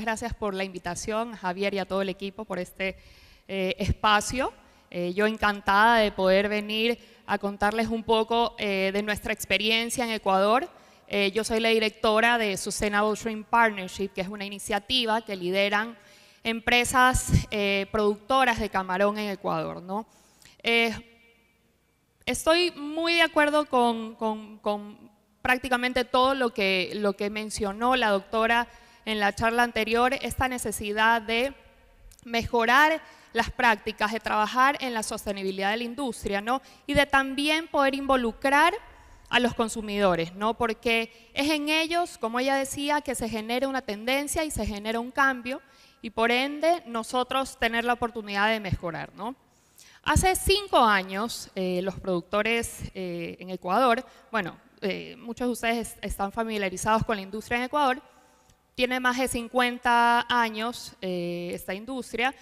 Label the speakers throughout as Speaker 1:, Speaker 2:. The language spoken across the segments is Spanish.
Speaker 1: gracias por la invitación, Javier y a todo el equipo por este eh, espacio. Eh, yo encantada de poder venir a contarles un poco eh, de nuestra experiencia en Ecuador. yo soy la directora de Sustainable Shrimp Partnership, que es una iniciativa que lideran empresas productoras de camarón en Ecuador. ¿no? estoy muy de acuerdo con, prácticamente todo lo que, lo que mencionó la doctora en la charla anterior esta necesidad de mejorar las prácticas, de trabajar en la sostenibilidad de la industria, ¿no? Y de también poder involucrar a los consumidores, ¿no? Porque es en ellos, como ella decía, que se genera una tendencia y se genera un cambio y por ende nosotros tener la oportunidad de mejorar, ¿no? Hace cinco años eh, los productores eh, en Ecuador, bueno, eh, muchos de ustedes están familiarizados con la industria en Ecuador, tiene más de 50 años eh, esta industria,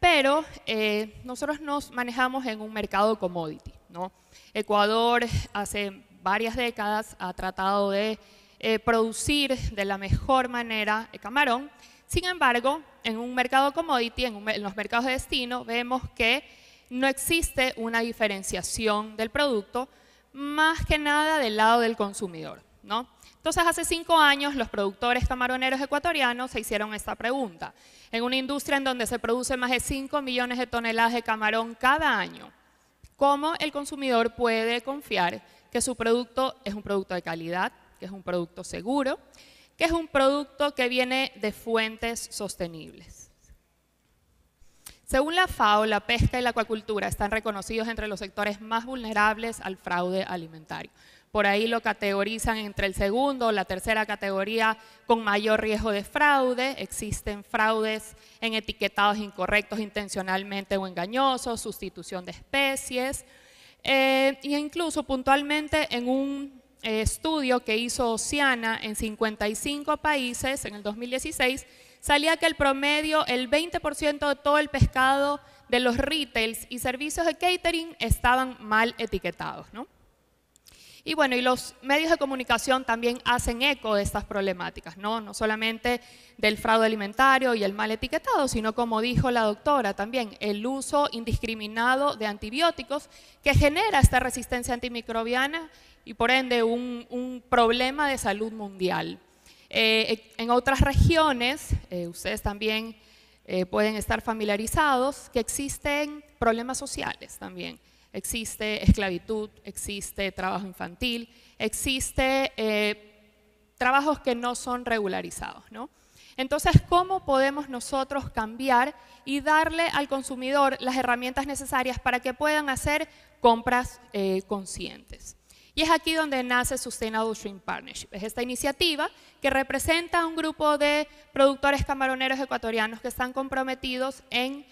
Speaker 1: pero eh, nosotros nos manejamos en un mercado commodity. ¿no? Ecuador hace varias décadas ha tratado de eh, producir de la mejor manera el camarón. Sin embargo, en un mercado commodity, en, los mercados de destino, vemos que no existe una diferenciación del producto, más que nada del lado del consumidor. ¿no? Entonces, hace cinco años, los productores camaroneros ecuatorianos se hicieron esta pregunta. En una industria en donde se produce más de 5 millones de toneladas de camarón cada año, ¿cómo el consumidor puede confiar que su producto es un producto de calidad, que es un producto seguro, que es un producto que viene de fuentes sostenibles? Según la FAO, la pesca y la acuacultura están reconocidos entre los sectores más vulnerables al fraude alimentario por ahí lo categorizan entre el segundo o la tercera categoría con mayor riesgo de fraude. Existen fraudes en etiquetados incorrectos intencionalmente o engañosos, sustitución de especies. e incluso puntualmente en un eh, estudio que hizo Oceana en 55 países en el 2016, salía que el promedio, el 20% de todo el pescado de los retails y servicios de catering estaban mal etiquetados. ¿no? Y bueno, y los medios de comunicación también hacen eco de estas problemáticas, ¿no? No solamente del fraude alimentario y el mal etiquetado, sino como dijo la doctora también, el uso indiscriminado de antibióticos que genera esta resistencia antimicrobiana y por ende un, problema de salud mundial. Eh, en otras regiones, eh, ustedes también eh, pueden estar familiarizados, que existen problemas sociales también existe esclavitud, existe trabajo infantil, existe eh, trabajos que no son regularizados, ¿no? Entonces, ¿cómo podemos nosotros cambiar y darle al consumidor las herramientas necesarias para que puedan hacer compras eh, conscientes? Y es aquí donde nace Sustainable Shrimp Partnership. Es esta iniciativa que representa a un grupo de productores camaroneros ecuatorianos que están comprometidos en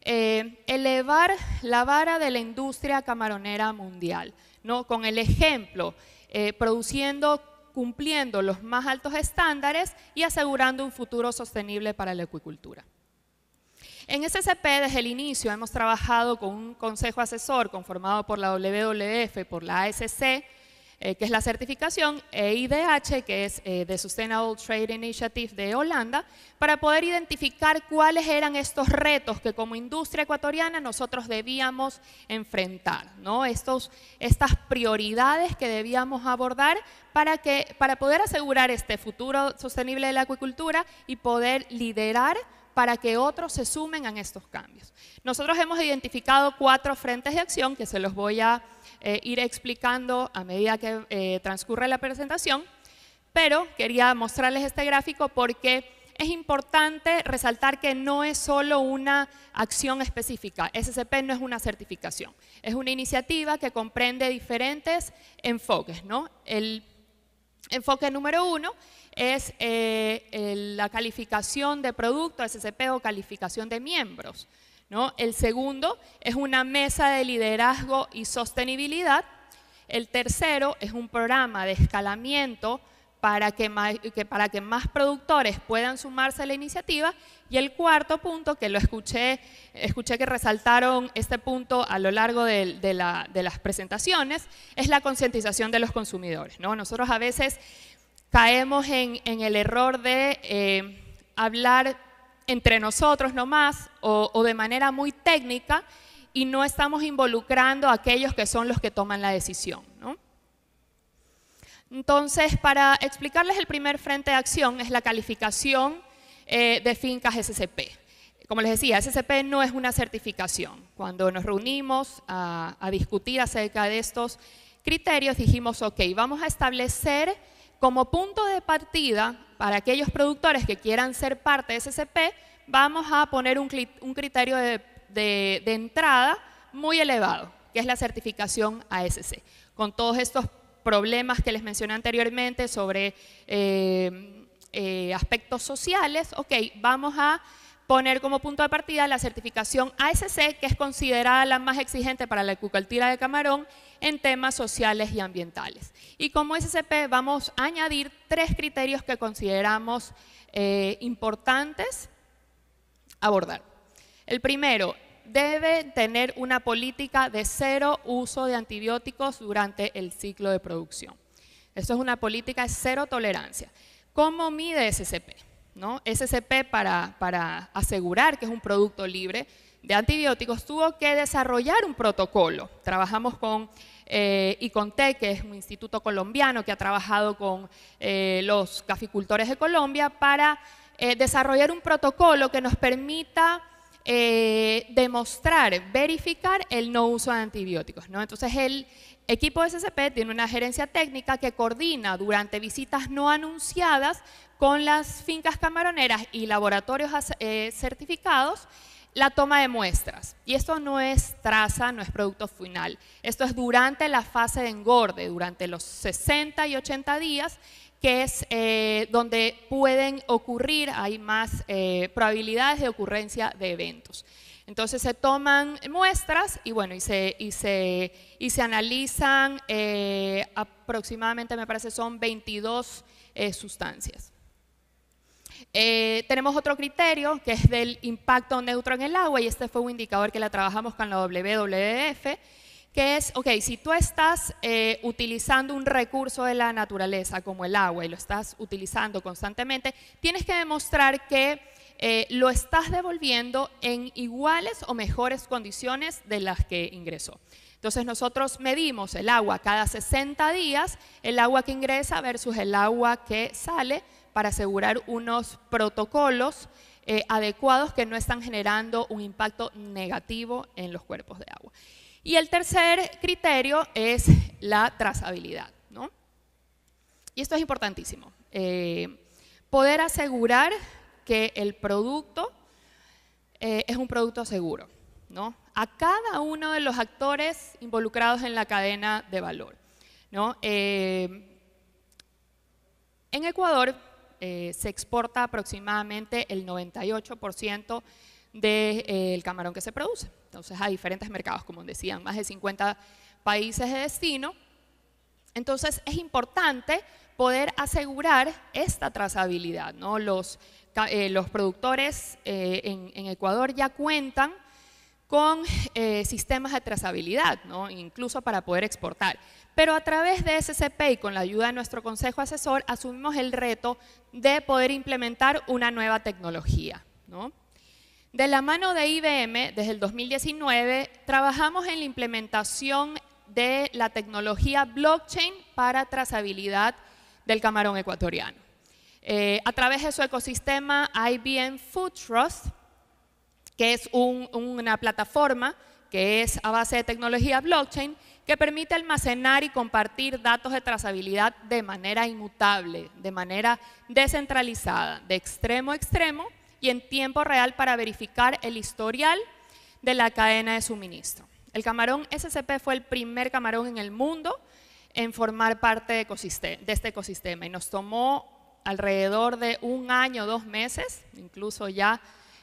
Speaker 1: eh, elevar la vara de la industria camaronera mundial, ¿no? con el ejemplo, eh, produciendo, cumpliendo los más altos estándares y asegurando un futuro sostenible para la acuicultura. En SCP, desde el inicio, hemos trabajado con un consejo asesor conformado por la WWF, por la ASC, eh, que es la certificación, EIDH, que es The eh, de Sustainable Trade Initiative de Holanda, para poder identificar cuáles eran estos retos que como industria ecuatoriana nosotros debíamos enfrentar, ¿no? estos, estas prioridades que debíamos abordar para, que, para poder asegurar este futuro sostenible de la acuicultura y poder liderar para que otros se sumen a estos cambios. Nosotros hemos identificado cuatro frentes de acción que se los voy a eh, ir explicando a medida que eh, transcurre la presentación, pero quería mostrarles este gráfico porque es importante resaltar que no es solo una acción específica. SCP no es una certificación. Es una iniciativa que comprende diferentes enfoques. El enfoque número uno es eh, la calificación de producto SCP o calificación de miembros. El segundo es una mesa de liderazgo y sostenibilidad. El tercero es un programa de escalamiento para que, más, para que más productores puedan sumarse a la iniciativa. Y el cuarto punto, que lo escuché, escuché que resaltaron este punto a lo largo de, las presentaciones, es la concientización de los consumidores. ¿no? Nosotros a veces caemos en, el error de eh, hablar entre nosotros nomás o, o de manera muy técnica y no estamos involucrando a aquellos que son los que toman la decisión. Entonces, para explicarles el primer frente de acción es la calificación eh, de fincas SCP. Como les decía, SCP no es una certificación. Cuando nos reunimos a, a discutir acerca de estos criterios, dijimos, ok, vamos a establecer como punto de partida para aquellos productores que quieran ser parte de SCP, vamos a poner un, criterio de, entrada muy elevado, que es la certificación ASC. Con todos estos problemas que les mencioné anteriormente sobre eh, eh, aspectos sociales, ok, vamos a poner como punto de partida la certificación ASC, que es considerada la más exigente para la acuicultura de camarón, en temas sociales y ambientales. Y como SCP vamos a añadir tres criterios que consideramos eh, importantes abordar. El primero, debe tener una política de cero uso de antibióticos durante el ciclo de producción. Eso es una política de cero tolerancia. ¿Cómo mide SCP? ¿No? SCP para, para asegurar que es un producto libre de antibióticos, tuvo que desarrollar un protocolo. Trabajamos con eh, ICONTEC, que es un instituto colombiano que ha trabajado con eh, los caficultores de Colombia, para eh, desarrollar un protocolo que nos permita demostrar, verificar el no uso de antibióticos. ¿no? Entonces el equipo de SCP tiene una gerencia técnica que coordina durante visitas no anunciadas con las fincas camaroneras y laboratorios certificados la toma de muestras. Y esto no es traza, no es producto final. Esto es durante la fase de engorde, durante los 60 y 80 días, que es eh, donde pueden ocurrir, hay más eh, probabilidades de ocurrencia de eventos. Entonces se toman muestras y bueno, y se, y se, analizan eh, aproximadamente, me parece, son 22 sustancias. Eh, tenemos otro criterio que es del impacto neutro en el agua y este fue un indicador que la trabajamos con la WWF, que es, ok, si tú estás eh, utilizando un recurso de la naturaleza como el agua y lo estás utilizando constantemente, tienes que demostrar que eh, lo estás devolviendo en iguales o mejores condiciones de las que ingresó. Entonces nosotros medimos el agua cada 60 días, el agua que ingresa versus el agua que sale para asegurar unos protocolos eh, adecuados que no están generando un impacto negativo en los cuerpos de agua. Y el tercer criterio es la trazabilidad. ¿no? Y esto es importantísimo. Eh, poder asegurar que el producto eh, es un producto seguro. ¿no? A cada uno de los actores involucrados en la cadena de valor. ¿no? en Ecuador eh, se exporta aproximadamente el 98% del eh, camarón que se produce. Entonces, a diferentes mercados, como decían, más de 50 países de destino. Entonces, es importante poder asegurar esta trazabilidad. Eh, los, productores en, Ecuador ya cuentan con sistemas de trazabilidad, incluso para poder exportar. Pero a través de SCP y con la ayuda de nuestro consejo asesor, asumimos el reto de poder implementar una nueva tecnología. ¿no? De la mano de IBM, desde el 2019, trabajamos en la implementación de la tecnología blockchain para trazabilidad del camarón ecuatoriano. Eh, a través de su ecosistema IBM Food Trust, que es una plataforma que es a base de tecnología blockchain, que permite almacenar y compartir datos de trazabilidad de manera inmutable, de manera descentralizada, de extremo a extremo y en tiempo real para verificar el historial de la cadena de suministro. El camarón SCP fue el primer camarón en el mundo en formar parte de, este ecosistema y nos tomó alrededor de un año, dos meses, incluso ya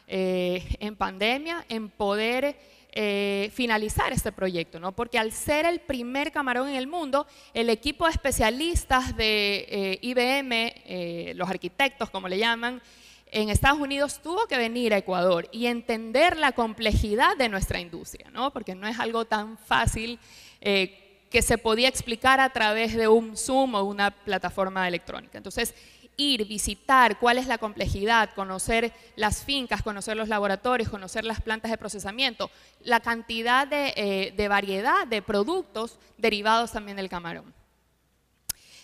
Speaker 1: eh, en pandemia, en poder eh, finalizar este proyecto, ¿no? Porque al ser el primer camarón en el mundo, el equipo de especialistas de eh, IBM, eh, los arquitectos como le llaman, en Estados Unidos tuvo que venir a Ecuador y entender la complejidad de nuestra industria, ¿no? Porque no es algo tan fácil que se podía explicar a través de un Zoom o una plataforma electrónica. Entonces, ir, visitar, cuál es la complejidad, conocer las fincas, conocer los laboratorios, conocer las plantas de procesamiento, la cantidad de, eh, variedad de productos derivados también del camarón.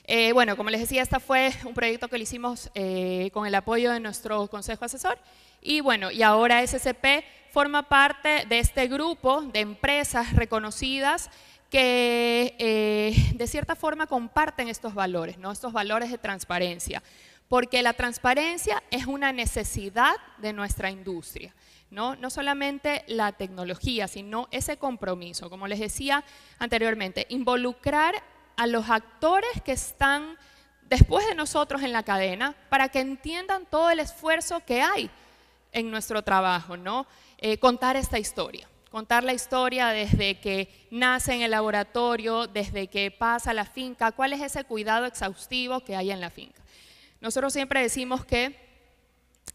Speaker 1: Eh, bueno, como les decía, este fue un proyecto que lo hicimos eh, con el apoyo de nuestro consejo asesor y bueno, y ahora SCP forma parte de este grupo de empresas reconocidas que eh, de cierta forma comparten estos valores, ¿no? estos valores de transparencia, porque la transparencia es una necesidad de nuestra industria. ¿no? no solamente la tecnología, sino ese compromiso, como les decía anteriormente, involucrar a los actores que están después de nosotros en la cadena para que entiendan todo el esfuerzo que hay en nuestro trabajo, ¿no? Eh, contar esta historia contar la historia desde que nace en el laboratorio, desde que pasa a la finca, cuál es ese cuidado exhaustivo que hay en la finca. Nosotros siempre decimos que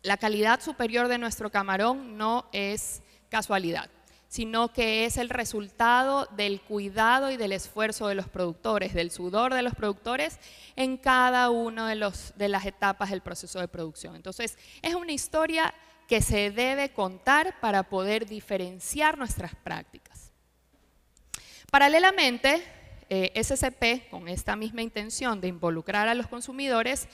Speaker 1: la calidad superior de nuestro camarón no es casualidad, sino que es el resultado del cuidado y del esfuerzo de los productores, del sudor de los productores en cada una de, de las etapas del proceso de producción. Entonces, es una historia que se debe contar para poder diferenciar nuestras prácticas. Paralelamente, eh, SCP, con esta misma intención de involucrar a los consumidores,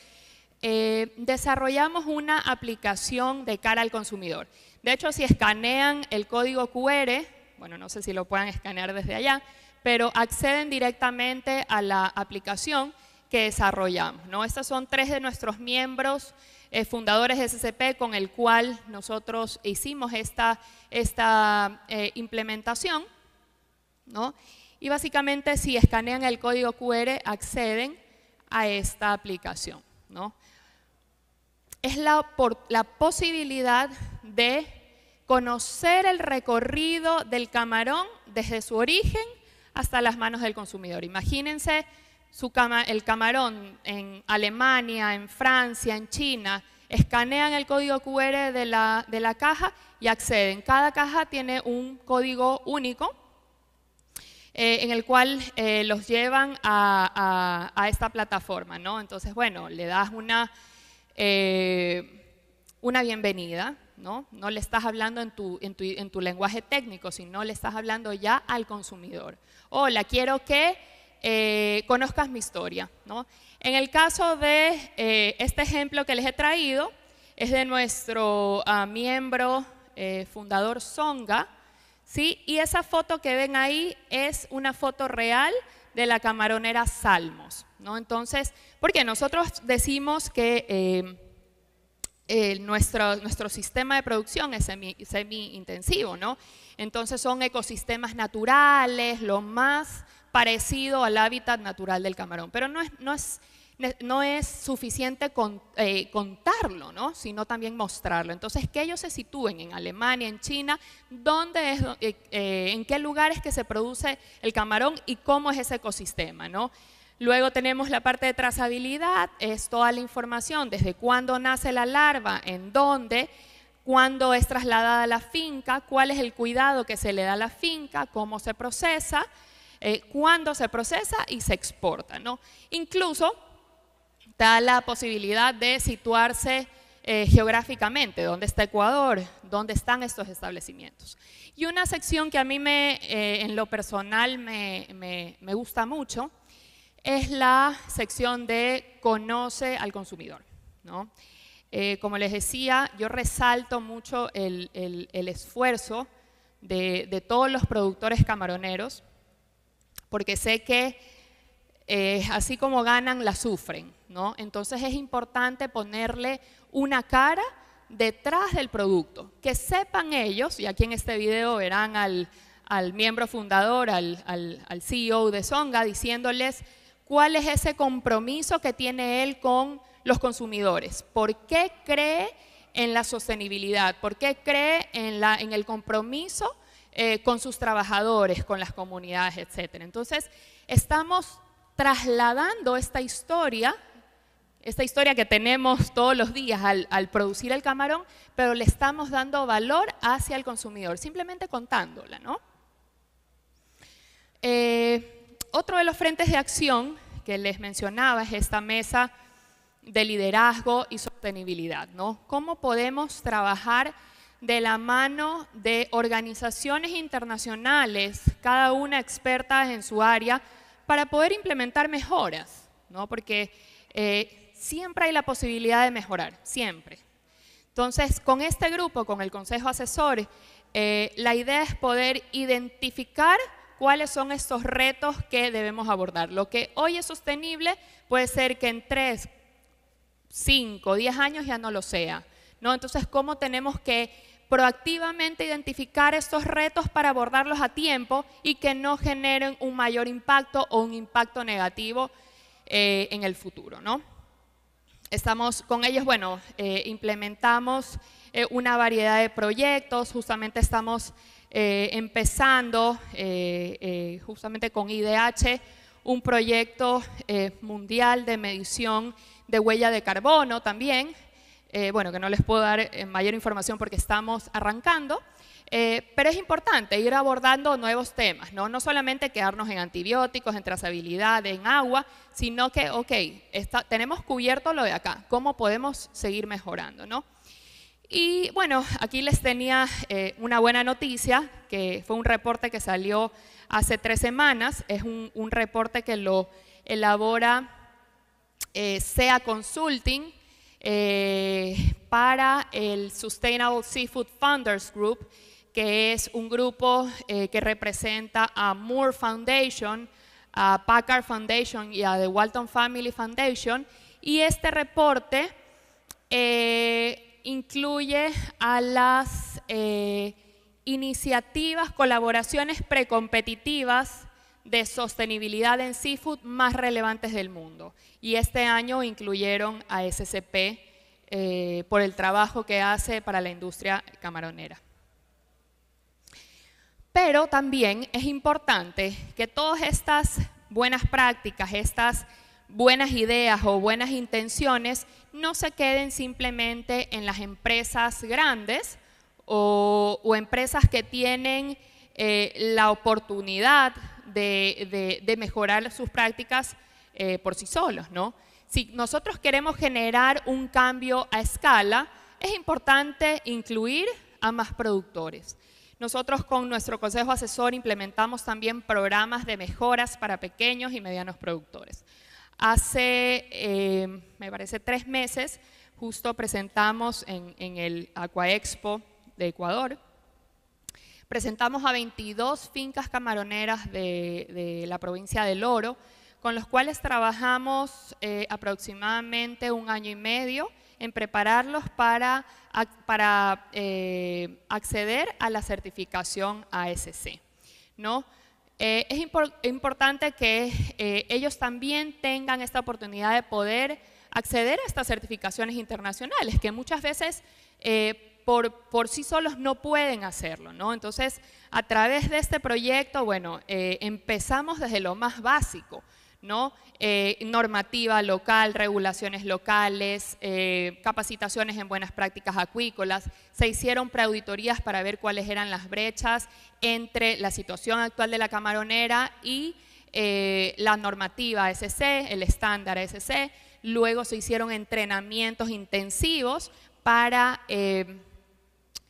Speaker 1: eh, desarrollamos una aplicación de cara al consumidor. De hecho, si escanean el código QR, bueno, no sé si lo puedan escanear desde allá, pero acceden directamente a la aplicación que desarrollamos. ¿no? Estos son tres de nuestros miembros eh, fundadores de SCP con el cual nosotros hicimos esta, esta eh, implementación. Y básicamente si escanean el código QR acceden a esta aplicación. Es la posibilidad de conocer el recorrido del camarón desde su origen hasta las manos del consumidor. Imagínense el camarón en Alemania, en Francia, en China, escanean el código QR de la, caja y acceden. Cada caja tiene un código único eh, en el cual eh, los llevan a, esta plataforma, ¿no? Entonces, bueno, le das una, eh, una bienvenida, ¿no? No le estás hablando en tu, en, tu, en tu lenguaje técnico, sino le estás hablando ya al consumidor. Hola, quiero que eh, conozcas mi historia. ¿no? En el caso de eh, este ejemplo que les he traído, es de nuestro ah, miembro eh, fundador Songa, ¿sí? y esa foto que ven ahí es una foto real de la camaronera Salmos. ¿no? Entonces, porque nosotros decimos que nuestro, sistema de producción es semi-intensivo, semi intensivo entonces son ecosistemas naturales, lo más parecido al hábitat natural del camarón, pero no es, no es, no es suficiente eh, contarlo, ¿no? sino también mostrarlo. Entonces, que ellos se sitúen en Alemania, en China, dónde es, eh, eh, en qué lugares que se produce el camarón y cómo es ese ecosistema. ¿no? Luego tenemos la parte de trazabilidad, es toda la información, desde cuándo nace la larva, en dónde, cuándo es trasladada a la finca, cuál es el cuidado que se le da a la finca, cómo se procesa, eh, cuándo se procesa y se exporta. ¿no? Incluso da la posibilidad de situarse eh, geográficamente, dónde está Ecuador, dónde están estos establecimientos. Y una sección que a mí me, eh, en lo personal me, me, gusta mucho es la sección de conoce al consumidor. ¿no? Eh, como les decía, yo resalto mucho el, el, el esfuerzo de, de, todos los productores camaroneros porque sé que eh, así como ganan, la sufren, ¿no? Entonces es importante ponerle una cara detrás del producto, que sepan ellos, y aquí en este video verán al, miembro fundador, al, al, CEO de Songa, diciéndoles cuál es ese compromiso que tiene él con los consumidores, por qué cree en la sostenibilidad, por qué cree en, la, en el compromiso eh, con sus trabajadores, con las comunidades, etc. Entonces, estamos trasladando esta historia, esta historia que tenemos todos los días al, producir el camarón, pero le estamos dando valor hacia el consumidor, simplemente contándola, ¿no? Eh, otro de los frentes de acción que les mencionaba es esta mesa de liderazgo y sostenibilidad, ¿no? ¿Cómo podemos trabajar de la mano de organizaciones internacionales, cada una experta en su área, para poder implementar mejoras, ¿no? porque eh, siempre hay la posibilidad de mejorar, siempre. Entonces, con este grupo, con el Consejo Asesor, eh, la idea es poder identificar cuáles son estos retos que debemos abordar. Lo que hoy es sostenible puede ser que en 3, 5, 10 años ya no lo sea. ¿no? Entonces, ¿cómo tenemos que proactivamente identificar estos retos para abordarlos a tiempo y que no generen un mayor impacto o un impacto negativo eh, en el futuro. ¿no? Estamos con ellos, bueno, eh, implementamos eh, una variedad de proyectos, justamente estamos empezando justamente con IDH un proyecto mundial de medición de huella de carbono también, eh, bueno, que no les puedo dar eh, mayor información porque estamos arrancando, eh, pero es importante ir abordando nuevos temas, ¿no? solamente quedarnos en antibióticos, en trazabilidad, en agua, sino que, ok, tenemos cubierto lo de acá, ¿cómo podemos seguir mejorando? Y bueno, aquí les tenía una buena noticia, que fue un reporte que salió hace tres semanas, es un, reporte que lo elabora SEA Consulting, eh, para el Sustainable Seafood Funders Group, que es un grupo eh, que representa a Moore Foundation, a Packard Foundation y a The Walton Family Foundation. Y este reporte eh, incluye a las iniciativas, colaboraciones precompetitivas de sostenibilidad en seafood más relevantes del mundo. Y este año incluyeron a SCP eh, por el trabajo que hace para la industria camaronera. Pero también es importante que todas estas buenas prácticas, estas buenas ideas o buenas intenciones no se queden simplemente en las empresas grandes o, empresas que tienen eh, la oportunidad de, mejorar sus prácticas eh, por sí solos, ¿no? Si nosotros queremos generar un cambio a escala, es importante incluir a más productores. Nosotros con nuestro consejo asesor implementamos también programas de mejoras para pequeños y medianos productores. Hace, eh, me parece, tres meses, justo presentamos en, en el Aqua Expo de Ecuador, presentamos a 22 fincas camaroneras de, la provincia del Oro, con los cuales trabajamos eh, aproximadamente un año y medio en prepararlos para, para eh, acceder a la certificación ASC. ¿no? Eh, es importante que ellos también tengan esta oportunidad de poder acceder a estas certificaciones internacionales, que muchas veces por, sí solos no pueden hacerlo, ¿no? Entonces, a través de este proyecto, bueno, eh, empezamos desde lo más básico, ¿no? Eh, normativa local, regulaciones locales, eh, capacitaciones en buenas prácticas acuícolas, se hicieron preauditorías para ver cuáles eran las brechas entre la situación actual de la camaronera y la normativa SC, el estándar SC, luego se hicieron entrenamientos intensivos para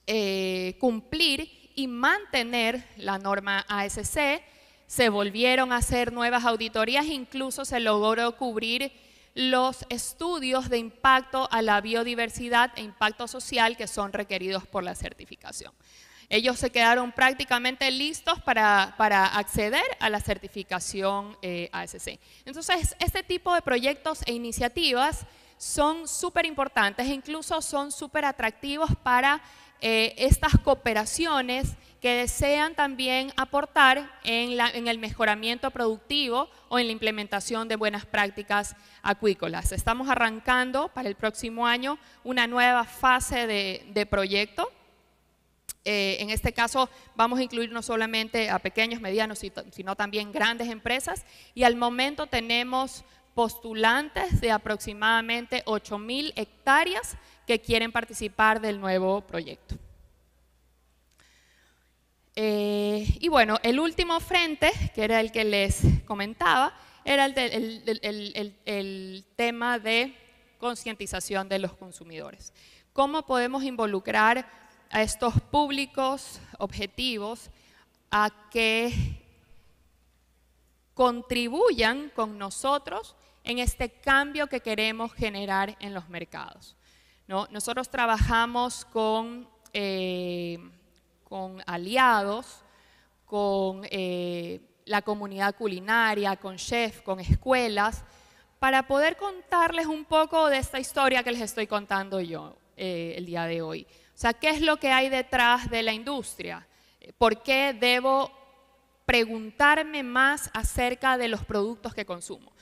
Speaker 1: eh, cumplir y mantener la norma ASC. Se volvieron a hacer nuevas auditorías, incluso se logró cubrir los estudios de impacto a la biodiversidad e impacto social que son requeridos por la certificación. Ellos se quedaron prácticamente listos para, para acceder a la certificación eh, ASC. Entonces, este tipo de proyectos e iniciativas son súper importantes incluso son súper atractivos para eh, estas cooperaciones que desean también aportar en, el mejoramiento productivo o en la implementación de buenas prácticas acuícolas. Estamos arrancando para el próximo año una nueva fase de, proyecto. Eh, en este caso vamos a incluir no solamente a pequeños, medianos, sino también grandes empresas y al momento tenemos postulantes de aproximadamente 8.000 hectáreas que quieren participar del nuevo proyecto. Eh, y bueno, el último frente, que era el que les comentaba, era el tema de concientización de los consumidores. ¿Cómo podemos involucrar a estos públicos objetivos a que contribuyan con nosotros en este cambio que queremos generar en los mercados? Nosotros trabajamos con, eh, con aliados, con eh, la comunidad culinaria, con chefs, con escuelas, para poder contarles un poco de esta historia que les estoy contando yo eh, el día de hoy. O sea, ¿qué es lo que hay detrás de la industria? ¿Por qué debo preguntarme más acerca de los productos que consumo?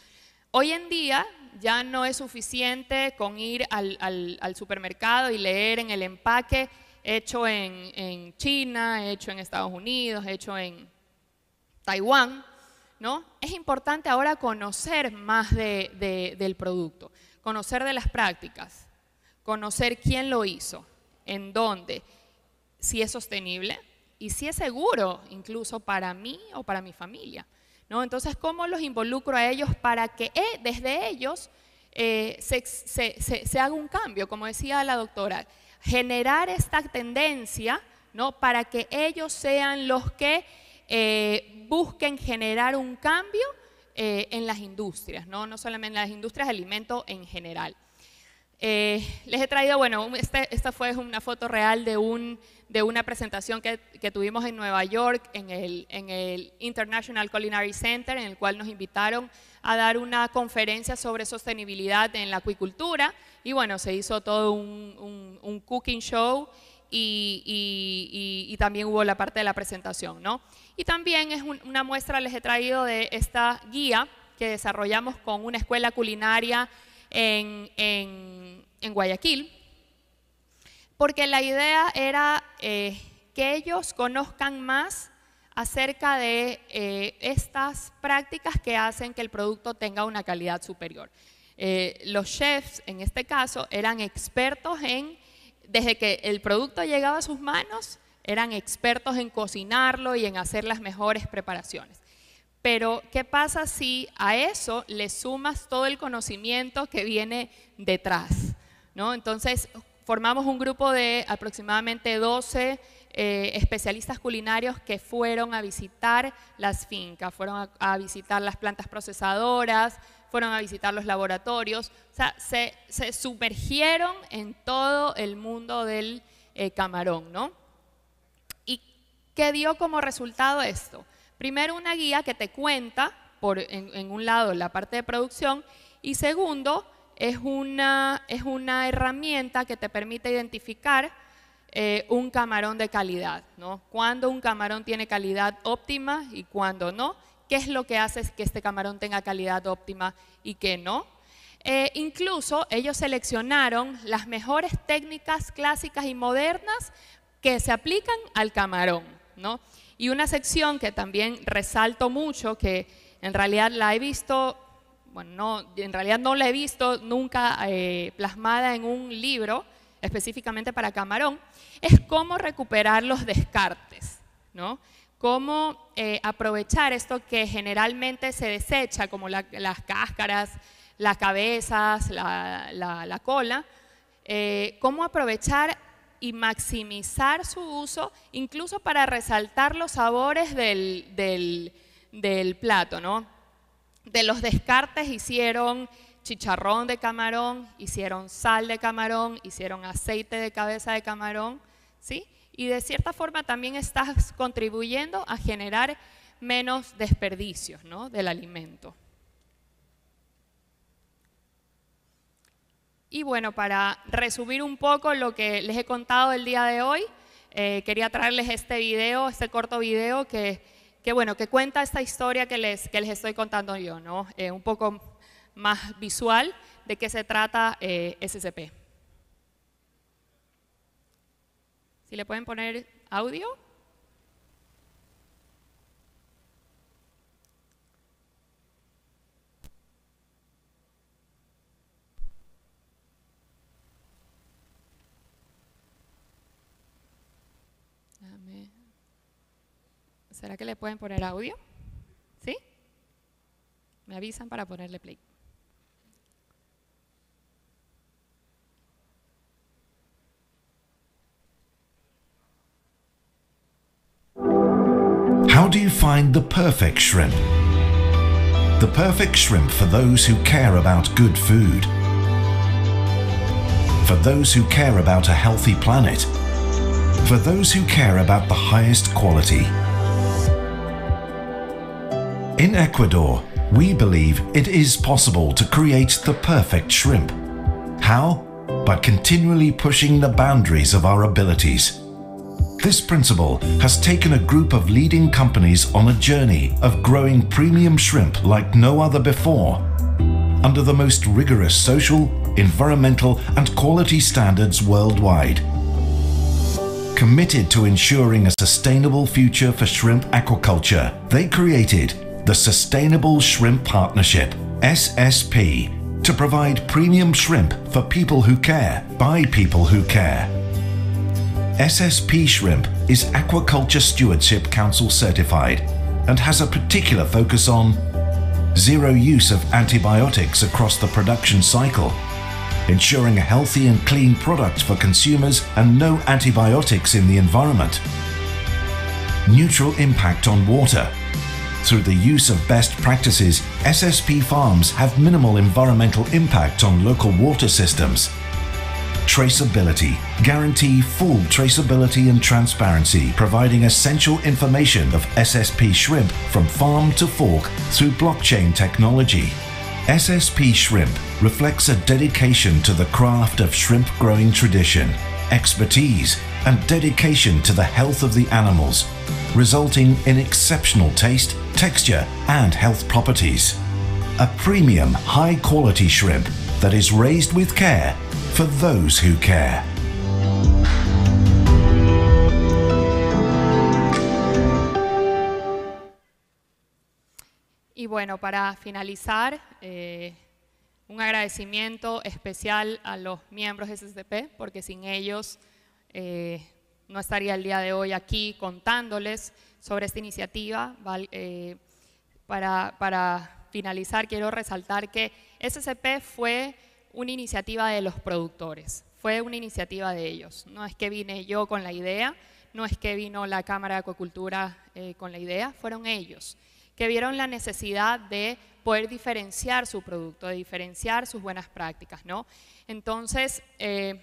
Speaker 1: Hoy en día ya no es suficiente con ir al, supermercado y leer en el empaque hecho en, China, hecho en Estados Unidos, hecho en Taiwán, ¿no? Es importante ahora conocer más del producto, conocer de las prácticas, conocer quién lo hizo, en dónde, si es sostenible y si es seguro incluso para mí o para mi familia. Entonces, ¿cómo los involucro a ellos para que eh, desde ellos eh, se, haga un cambio? Como decía la doctora, generar esta tendencia para que ellos sean los que eh, busquen generar un cambio en las industrias, ¿no? no solamente en las industrias de alimentos en general. Eh, les he traído, bueno, este, esta fue una foto real de, un, de una presentación que, tuvimos en Nueva York, en el, en el International Culinary Center, en el cual nos invitaron a dar una conferencia sobre sostenibilidad en la acuicultura. Y bueno, se hizo todo un, cooking show y, también hubo la parte de la presentación, ¿no? Y también es una muestra, les he traído de esta guía que desarrollamos con una escuela culinaria en en Guayaquil, porque la idea era eh, que ellos conozcan más acerca de eh, estas prácticas que hacen que el producto tenga una calidad superior. Eh, los chefs, en este caso, eran expertos en, desde que el producto llegaba a sus manos, eran expertos en cocinarlo y en hacer las mejores preparaciones. Pero, ¿qué pasa si a eso le sumas todo el conocimiento que viene detrás? Entonces formamos un grupo de aproximadamente 12 eh, especialistas culinarios que fueron a visitar las fincas, fueron a, visitar las plantas procesadoras, fueron a visitar los laboratorios, o sea, se, sumergieron en todo el mundo del eh, camarón, ¿no? ¿Y qué dio como resultado esto? Primero, una guía que te cuenta, en un lado, la parte de producción, y segundo, es una, es una herramienta que te permite identificar eh, un camarón de calidad, ¿no? Cuando un camarón tiene calidad óptima y cuando no, qué es lo que hace que este camarón tenga calidad óptima y qué no. Eh, incluso ellos seleccionaron las mejores técnicas clásicas y modernas que se aplican al camarón, ¿no? Y una sección que también resalto mucho, que en realidad la he visto bueno, no, en realidad no la he visto nunca eh, plasmada en un libro específicamente para Camarón, es cómo recuperar los descartes, ¿no? Cómo eh, aprovechar esto que generalmente se desecha, como las cáscaras, las cabezas, la, cola, eh, cómo aprovechar y maximizar su uso, incluso para resaltar los sabores del, del plato, ¿no? De los descartes hicieron chicharrón de camarón, hicieron sal de camarón, hicieron aceite de cabeza de camarón, ¿sí? Y de cierta forma también estás contribuyendo a generar menos desperdicios ¿no? del alimento. Y bueno, para resumir un poco lo que les he contado el día de hoy, eh, quería traerles este video, este corto video que que bueno, que cuenta esta historia que les, que les estoy contando yo, ¿no? Eh, un poco más visual de qué se trata eh, SCP. Si le pueden poner audio. ¿Será que le pueden poner audio? ¿Sí? Me avisan para ponerle play.
Speaker 2: How do you find the perfect shrimp? The perfect shrimp for those who care about good food, for those who care about a healthy planet, for those who care about the highest quality. In Ecuador, we believe it is possible to create the perfect shrimp. How? By continually pushing the boundaries of our abilities. This principle has taken a group of leading companies on a journey of growing premium shrimp like no other before, under the most rigorous social, environmental and quality standards worldwide committed to ensuring a sustainable future for shrimp aquaculture, they created the Sustainable Shrimp Partnership, SSP, to provide premium shrimp for people who care by people who care. SSP Shrimp is Aquaculture Stewardship Council certified and has a particular focus on zero use of antibiotics across the production cycle, ensuring a healthy and clean product for consumers and no antibiotics in the environment, neutral impact on water through the use of best practices, SSP farms have minimal environmental impact on local water systems. Traceability. Guarantee full traceability and transparency, providing essential information of SSP shrimp from farm to fork through blockchain technology. SSP Shrimp reflects a dedication to the craft of shrimp growing tradition, expertise, and dedication to the health of the animals, resulting in exceptional taste texture, and health properties. A premium, high quality shrimp that is raised with care for those who care.
Speaker 1: Y bueno, para finalizar, eh, un agradecimiento especial a los miembros de SCP, porque sin ellos eh, no estaría el día de hoy aquí contándoles sobre esta iniciativa. Eh, para, finalizar, quiero resaltar que SCP fue una iniciativa de los productores, fue una iniciativa de ellos. No es que vine yo con la idea, no es que vino la Cámara de Acuacultura eh, con la idea, fueron ellos que vieron la necesidad de poder diferenciar su producto, de diferenciar sus buenas prácticas, ¿no? Entonces, eh,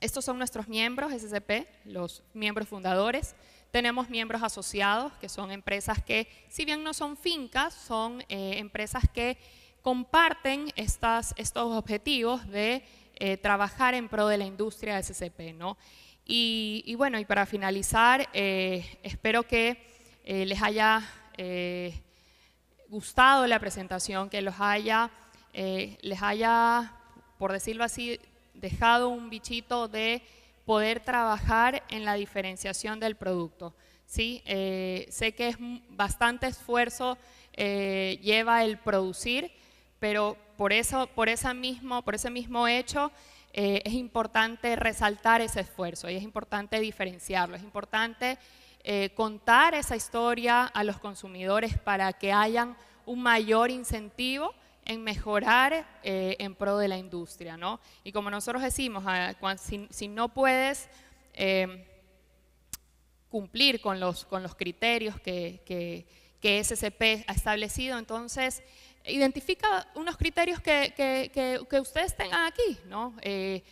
Speaker 1: estos son nuestros miembros SCP, los miembros fundadores. Tenemos miembros asociados, que son empresas que, si bien no son fincas, son eh, empresas que comparten estas, estos objetivos de eh, trabajar en pro de la industria de SCP. ¿no? Y, bueno, y para finalizar, eh, espero que les haya gustado la presentación, que los haya, les haya, por decirlo así, dejado un bichito de poder trabajar en la diferenciación del producto. ¿sí? Eh, sé que es bastante esfuerzo eh, lleva el producir, pero por, eso, por, mismo, por ese mismo hecho eh, es importante resaltar ese esfuerzo y es importante diferenciarlo, es importante contar esa historia a los consumidores para que hayan un mayor incentivo en mejorar eh, en pro de la industria, ¿no? Y como nosotros decimos, ah, si, no puedes em, cumplir con los, con los criterios que, que, SCP ha establecido, entonces identifica unos criterios que, ustedes tengan aquí, ¿no? Eh,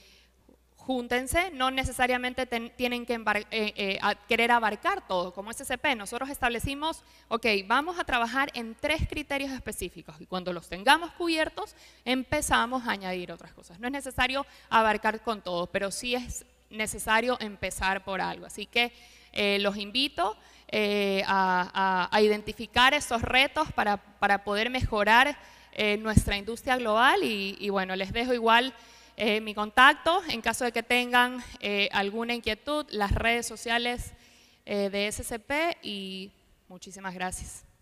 Speaker 1: júntense, no necesariamente tienen que eh, eh, querer abarcar todo, como SCP. Nosotros establecimos, ok, vamos a trabajar en tres criterios específicos y cuando los tengamos cubiertos empezamos a añadir otras cosas. No es necesario abarcar con todo, pero sí es necesario empezar por algo. Así que eh, los invito a, identificar esos retos para, poder mejorar nuestra industria global y bueno, les dejo igual... Eh, mi contacto. En caso de que tengan eh, alguna inquietud, las redes sociales eh, de SCP y muchísimas gracias.